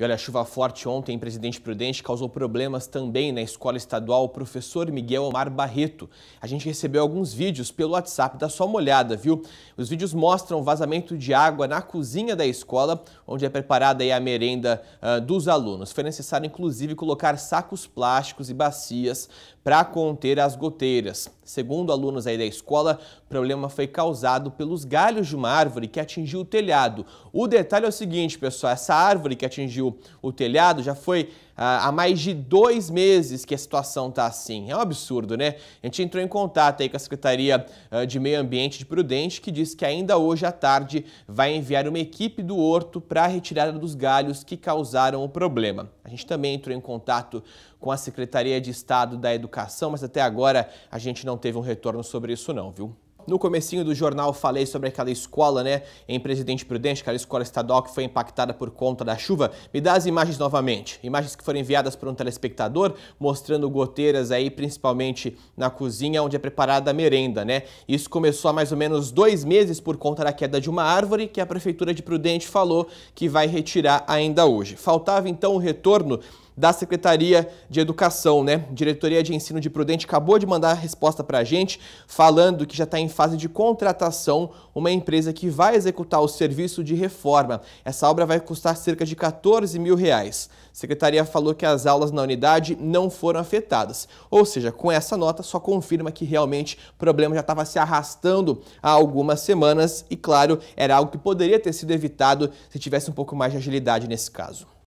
E olha, a chuva forte ontem em Presidente Prudente causou problemas também na escola estadual Professor Miguel Omar Barreto. A gente recebeu alguns vídeos pelo WhatsApp, dá só uma olhada, viu? Os vídeos mostram vazamento de água na cozinha da escola, onde é preparada a merenda uh, dos alunos. Foi necessário, inclusive, colocar sacos plásticos e bacias para conter as goteiras. Segundo alunos aí da escola, o problema foi causado pelos galhos de uma árvore que atingiu o telhado. O detalhe é o seguinte, pessoal, essa árvore que atingiu o telhado já foi há mais de dois meses que a situação está assim. É um absurdo, né? A gente entrou em contato aí com a Secretaria de Meio Ambiente de Prudente, que diz que ainda hoje à tarde vai enviar uma equipe do Horto para a retirada dos galhos que causaram o problema. A gente também entrou em contato com a Secretaria de Estado da Educação, mas até agora a gente não teve um retorno sobre isso não, viu? No comecinho do jornal falei sobre aquela escola, né, em Presidente Prudente, aquela escola estadual que foi impactada por conta da chuva. Me dá as imagens novamente. Imagens que foram enviadas por um telespectador, mostrando goteiras aí, principalmente na cozinha, onde é preparada a merenda, né. Isso começou há mais ou menos dois meses por conta da queda de uma árvore que a Prefeitura de Prudente falou que vai retirar ainda hoje. Faltava então o retorno da Secretaria de Educação, né? Diretoria de Ensino de Prudente acabou de mandar a resposta para a gente, falando que já está em fase de contratação uma empresa que vai executar o serviço de reforma. Essa obra vai custar cerca de 14 mil reais. A Secretaria falou que as aulas na unidade não foram afetadas. Ou seja, com essa nota só confirma que realmente o problema já estava se arrastando há algumas semanas e, claro, era algo que poderia ter sido evitado se tivesse um pouco mais de agilidade nesse caso.